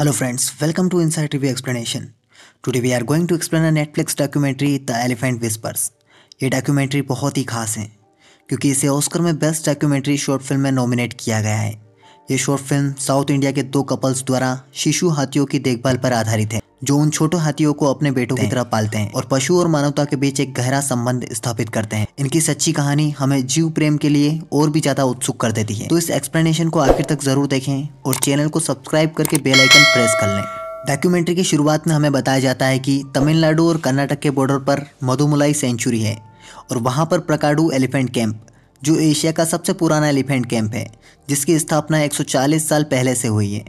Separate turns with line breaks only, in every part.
Hello friends, welcome to Inside Review Explanation. Today we are going to explain a Netflix documentary The Elephant Whispers. ये documentary बहुत ही खास है क्योंकि इसे ऑस्कर में बेस्ट डॉक्यूमेंट्री शॉर्ट फिल्म में नॉमिनेट किया गया है ये शॉर्ट फिल्म साउथ इंडिया के दो कपल्स द्वारा शिशु हाथियों की देखभाल पर आधारित है जो उन छोटे हाथियों को अपने बेटों की तरह पालते हैं और पशु और मानवता के बीच एक गहरा संबंध स्थापित करते हैं इनकी सच्ची कहानी हमें जीव प्रेम के लिए और भी ज्यादा उत्सुक कर देती है तो इस एक्सप्लेनेशन को आखिर तक जरूर देखें और चैनल को सब्सक्राइब करके बेलाइकन प्रेस कर लें डॉक्यूमेंट्री की शुरुआत में हमें बताया जाता है कि तमिलनाडु और कर्नाटक के बॉर्डर पर मधुमलाई सेंचुरी है और वहाँ पर प्रकाडू एलिफेंट कैंप जो एशिया का सबसे पुराना एलिफेंट कैंप है जिसकी स्थापना 140 साल पहले से हुई है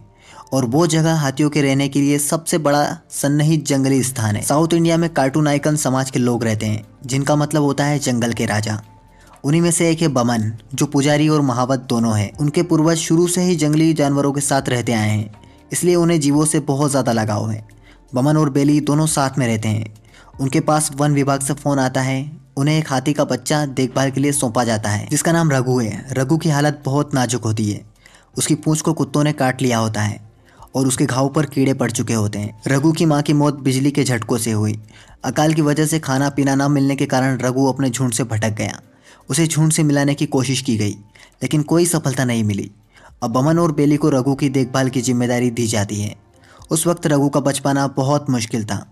और वो जगह हाथियों के रहने के लिए सबसे बड़ा सन्नहित जंगली स्थान है साउथ इंडिया में कार्टून आइकन समाज के लोग रहते हैं जिनका मतलब होता है जंगल के राजा उन्हीं में से एक है बमन जो पुजारी और महावत दोनों हैं उनके पूर्वज शुरू से ही जंगली जानवरों के साथ रहते आए हैं इसलिए उन्हें जीवों से बहुत ज़्यादा लगाव है बमन और बेली दोनों साथ में रहते हैं उनके पास वन विभाग से फ़ोन आता है उन्हें एक हाथी का बच्चा देखभाल के लिए सौंपा जाता है जिसका नाम रघु है रघु की हालत बहुत नाजुक होती है उसकी पूंछ को कुत्तों ने काट लिया होता है और उसके घाव पर कीड़े पड़ चुके होते हैं रघु की माँ की मौत बिजली के झटकों से हुई अकाल की वजह से खाना पीना न मिलने के कारण रघु अपने झुंड से भटक गया उसे झुंड से मिलाने की कोशिश की गई लेकिन कोई सफलता नहीं मिली अब बमन और बेली को रघु की देखभाल की जिम्मेदारी दी जाती है उस वक्त रघु का बच पाना बहुत मुश्किल था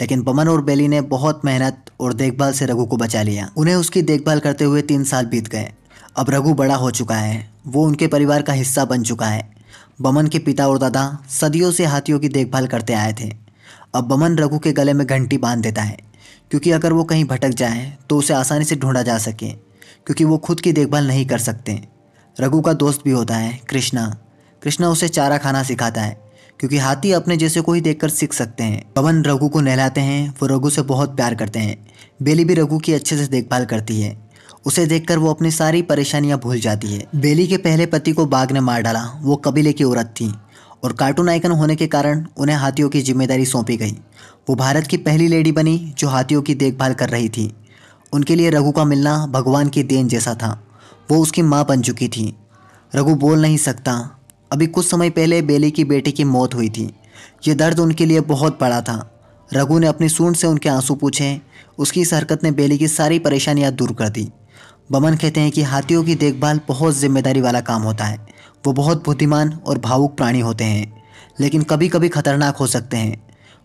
लेकिन बमन और बेली ने बहुत मेहनत और देखभाल से रघु को बचा लिया उन्हें उसकी देखभाल करते हुए तीन साल बीत गए अब रघु बड़ा हो चुका है वो उनके परिवार का हिस्सा बन चुका है बमन के पिता और दादा सदियों से हाथियों की देखभाल करते आए थे अब बमन रघु के गले में घंटी बांध देता है क्योंकि अगर वो कहीं भटक जाए तो उसे आसानी से ढूंढा जा सके क्योंकि वो खुद की देखभाल नहीं कर सकते रघु का दोस्त भी होता है कृष्णा कृष्णा उसे चारा खाना सिखाता है क्योंकि हाथी अपने जैसे को ही देखकर सीख सकते हैं बमन रघु को नहलाते हैं वो रघु से बहुत प्यार करते हैं बेली भी रघु की अच्छे से देखभाल करती है उसे देखकर वो अपनी सारी परेशानियां भूल जाती है बेली के पहले पति को बाघ ने मार डाला वो कबीले की औरत थी और कार्टून आइकन होने के कारण उन्हें हाथियों की जिम्मेदारी सौंपी गई वो भारत की पहली लेडी बनी जो हाथियों की देखभाल कर रही थी उनके लिए रघु का मिलना भगवान की देन जैसा था वो उसकी माँ बन चुकी थी रघु बोल नहीं सकता अभी कुछ समय पहले बेली की बेटी की मौत हुई थी ये दर्द उनके लिए बहुत बड़ा था रघु ने अपनी सूंड से उनके आंसू पूछे उसकी इस हरकत ने बेली की सारी परेशानियां दूर कर दी बमन कहते हैं कि हाथियों की देखभाल बहुत जिम्मेदारी वाला काम होता है वो बहुत बुद्धिमान और भावुक प्राणी होते हैं लेकिन कभी कभी खतरनाक हो सकते हैं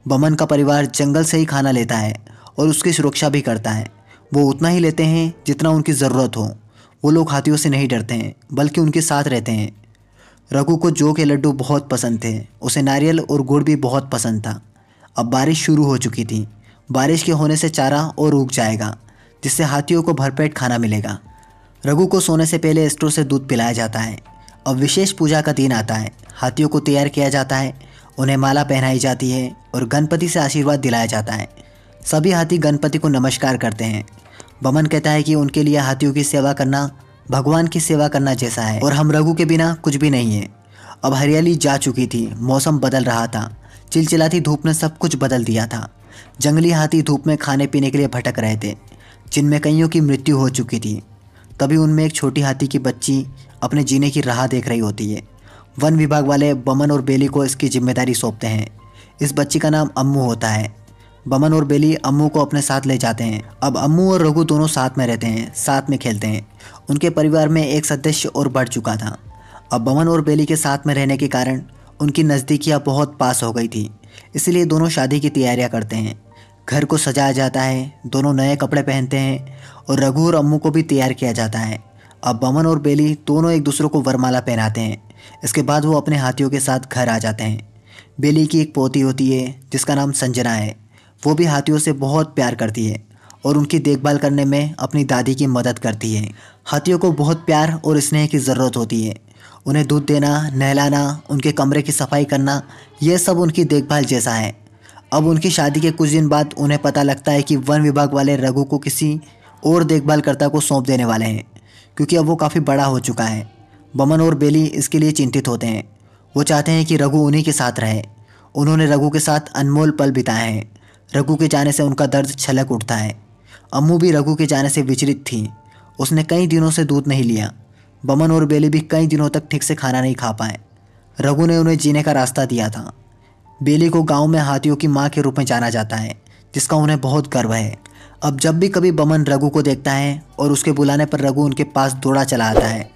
बमन का परिवार जंगल से ही खाना लेता है और उसकी सुरक्षा भी करता है वो उतना ही लेते हैं जितना उनकी ज़रूरत हो वो लोग हाथियों से नहीं डरते हैं बल्कि उनके साथ रहते हैं रघु को जो के लड्डू बहुत पसंद थे उसे नारियल और गुड़ भी बहुत पसंद था अब बारिश शुरू हो चुकी थी बारिश के होने से चारा और उग जाएगा जिससे हाथियों को भरपेट खाना मिलेगा रघु को सोने से पहले स्टोर से दूध पिलाया जाता है और विशेष पूजा का दिन आता है हाथियों को तैयार किया जाता है उन्हें माला पहनाई जाती है और गणपति से आशीर्वाद दिलाया जाता है सभी हाथी गणपति को नमस्कार करते हैं बमन कहता है कि उनके लिए हाथियों की सेवा करना भगवान की सेवा करना जैसा है और हम रघु के बिना कुछ भी नहीं है अब हरियाली जा चुकी थी मौसम बदल रहा था चिलचिलाती धूप ने सब कुछ बदल दिया था जंगली हाथी धूप में खाने पीने के लिए भटक रहे थे जिनमें कईयों की मृत्यु हो चुकी थी तभी उनमें एक छोटी हाथी की बच्ची अपने जीने की राह देख रही होती है वन विभाग वाले बमन और बेली को इसकी जिम्मेदारी सौंपते हैं इस बच्ची का नाम अम्मू होता है बमन और बेली अम्मू को अपने साथ ले जाते हैं अब अम्मू और रघु दोनों साथ में रहते हैं साथ में खेलते हैं उनके परिवार में एक सदस्य और बढ़ चुका था अब बमन और बेली के साथ में रहने के कारण उनकी नज़दीकियाँ बहुत पास हो गई थी इसलिए दोनों शादी की तैयारियाँ करते हैं घर को सजाया जाता है दोनों नए कपड़े पहनते हैं और रघु और अम्मू को भी तैयार किया जाता है अब बमन और बेली दोनों एक दूसरे को वरमाला पहनाते हैं इसके बाद वो अपने हाथियों के साथ घर आ जाते हैं बेली की एक पोती होती है जिसका नाम संजना है वो भी हाथियों से बहुत प्यार करती है और उनकी देखभाल करने में अपनी दादी की मदद करती है हाथियों को बहुत प्यार और स्नेह की ज़रूरत होती है उन्हें दूध देना नहलाना उनके कमरे की सफाई करना यह सब उनकी देखभाल जैसा है अब उनकी शादी के कुछ दिन बाद उन्हें पता लगता है कि वन विभाग वाले रघु को किसी और देखभालकर्ता को सौंप देने वाले हैं क्योंकि अब वो काफ़ी बड़ा हो चुका है बमन और बेली इसके लिए चिंतित होते हैं वो चाहते हैं कि रघु उन्हीं के साथ रहे उन्होंने रघु के साथ अनमोल पल बिताए हैं रघु के जाने से उनका दर्द छलक उठता है अम्मू भी रघु के जाने से विचलित थी उसने कई दिनों से दूध नहीं लिया बमन और बेली भी कई दिनों तक ठीक से खाना नहीं खा पाए रघु ने उन्हें जीने का रास्ता दिया था बेली को गांव में हाथियों की माँ के रूप में जाना जाता है जिसका उन्हें बहुत गर्व है अब जब भी कभी बमन रघु को देखता है और उसके बुलाने पर रघु उनके पास दौड़ा चला आता है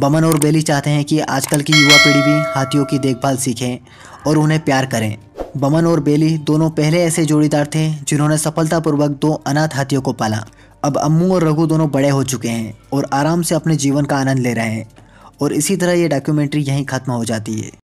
बमन और बेली चाहते हैं कि आजकल की युवा पीढ़ी भी हाथियों की देखभाल सीखें और उन्हें प्यार करें बमन और बेली दोनों पहले ऐसे जोड़ीदार थे जिन्होंने सफलतापूर्वक दो अनाथ हाथियों को पाला अब अम्मू और रघु दोनों बड़े हो चुके हैं और आराम से अपने जीवन का आनंद ले रहे हैं और इसी तरह ये डॉक्यूमेंट्री यहीं ख़त्म हो जाती है